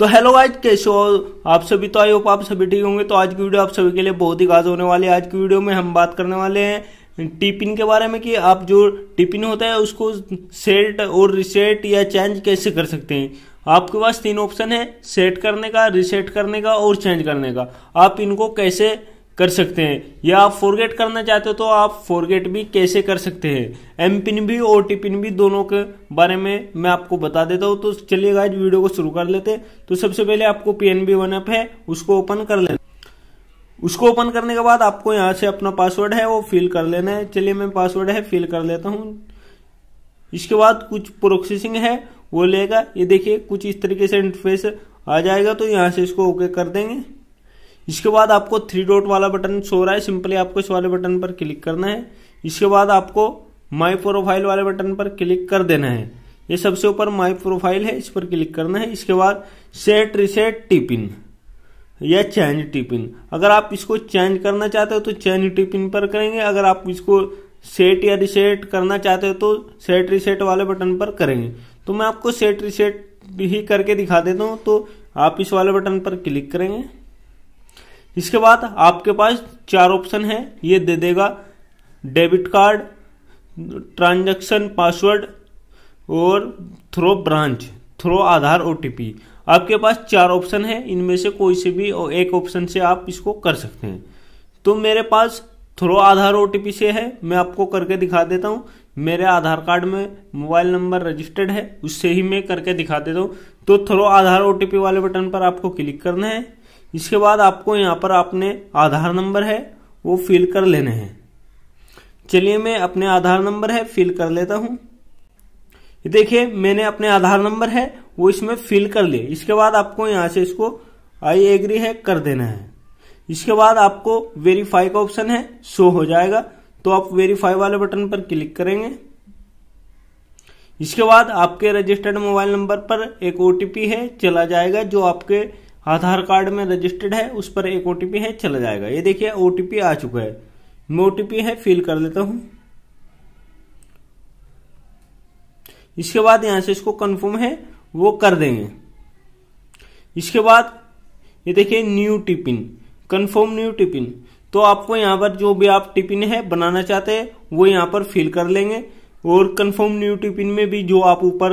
तो हेलो आज कैसे हो आप सभी तो आई होप आप सभी ठीक होंगे तो आज की वीडियो आप सभी के लिए बहुत ही खास होने वाली है आज की वीडियो में हम बात करने वाले हैं टिपिन के बारे में कि आप जो टिपिन होता है उसको सेट और रिसेट या चेंज कैसे कर सकते हैं आपके पास तीन ऑप्शन है सेट करने का रिसेट करने का और चेंज करने का आप इनको कैसे कर सकते हैं या आप फॉरगेट करना चाहते हो तो आप फॉरगेट भी कैसे कर सकते हैं एम पिन भी ओ टी पिन भी दोनों के बारे में मैं आपको बता देता हूँ तो चलिए गाइज वीडियो को शुरू कर लेते हैं तो सबसे पहले आपको P N B one app है उसको ओपन कर लेना उसको ओपन करने के बाद आपको यहाँ से अपना पासवर्ड है वो फिल कर लेना है चलिए मैं पासवर्ड है फिल कर लेता हूँ इसके बाद कुछ प्रोसेसिंग है वो लेगा ये देखिए कुछ इस तरीके से इंटरफेस आ जाएगा तो यहाँ से इसको ओके कर देंगे इसके बाद आपको थ्री डॉट वाला बटन शो रहा है सिंपली आपको इस वाले बटन पर क्लिक करना है इसके बाद आपको माय प्रोफाइल वाले बटन पर क्लिक कर देना है ये सबसे ऊपर माय प्रोफाइल है इस पर क्लिक करना है इसके बाद सेट रिसेट टिपिन या चेंज टिपिन अगर आप इसको चेंज करना चाहते हो तो चेंज टिपिन पर करेंगे अगर आप इसको सेट या रिसेट करना चाहते हो तो सेट रिसेट वाले बटन पर करेंगे तो मैं आपको सेट रिसेट ही करके दिखा देता हूँ तो आप इस वाले बटन पर क्लिक करेंगे इसके बाद आपके पास चार ऑप्शन है ये दे देगा डेबिट कार्ड ट्रांजैक्शन पासवर्ड और थ्रो ब्रांच थ्रो आधार ओ आपके पास चार ऑप्शन है इनमें से कोई से भी एक ऑप्शन से आप इसको कर सकते हैं तो मेरे पास थ्रो आधार ओ से है मैं आपको करके दिखा देता हूँ मेरे आधार कार्ड में मोबाइल नंबर रजिस्टर्ड है उससे ही मैं करके दिखा देता हूँ तो थ्रो आधार ओ वाले बटन पर आपको क्लिक करना है इसके बाद आपको यहाँ पर आपने आधार नंबर है वो फिल कर लेने हैं चलिए मैं अपने आधार नंबर है फिल कर लेता हूँ देखिए मैंने अपने आधार नंबर है वो इसमें फिल कर लिए इसके बाद आपको यहाँ से इसको आई एग्री है कर देना है इसके बाद आपको वेरीफाई का ऑप्शन है शो हो जाएगा तो आप वेरीफाई वाले बटन पर क्लिक करेंगे इसके बाद आपके रजिस्टर्ड मोबाइल नंबर पर एक ओ है चला जाएगा जो आपके आधार कार्ड में रजिस्टर्ड है उस पर एक ओ है चला जाएगा ये देखिए ओ आ चुका है मैं ओ है फिल कर लेता हूं इसके बाद यहां से इसको कंफर्म है वो कर देंगे इसके बाद ये देखिए new T PIN confirm new T PIN तो आपको यहाँ पर जो भी आप टिपिन है बनाना चाहते हैं वो यहाँ पर फिल कर लेंगे और कंफर्म न्यू टिपिन में भी जो आप ऊपर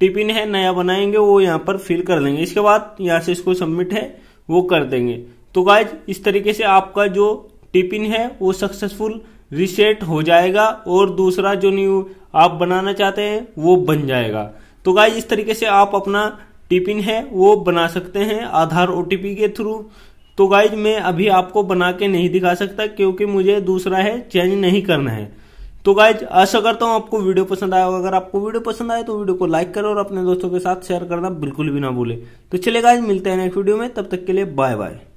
टिपिन है नया बनाएंगे वो यहाँ पर फिल कर देंगे इसके बाद यहाँ से इसको सबमिट है वो कर देंगे तो गाइज इस तरीके से आपका जो टिपिन है वो सक्सेसफुल रिसेट हो जाएगा और दूसरा जो न्यू आप बनाना चाहते हैं वो बन जाएगा तो गाइज इस तरीके से आप अपना टिपिन है वो बना सकते हैं आधार ओ के थ्रू तो गाइज मैं अभी आपको बना के नहीं दिखा सकता क्योंकि मुझे दूसरा है चेंज नहीं करना है तो गाइज आशा करता हूँ आपको वीडियो पसंद आया होगा अगर आपको वीडियो पसंद आए तो वीडियो को लाइक करो और अपने दोस्तों के साथ शेयर करना बिल्कुल भी ना भूले तो चले गाइज मिलते हैं नेक्स्ट वीडियो में तब तक के लिए बाय बाय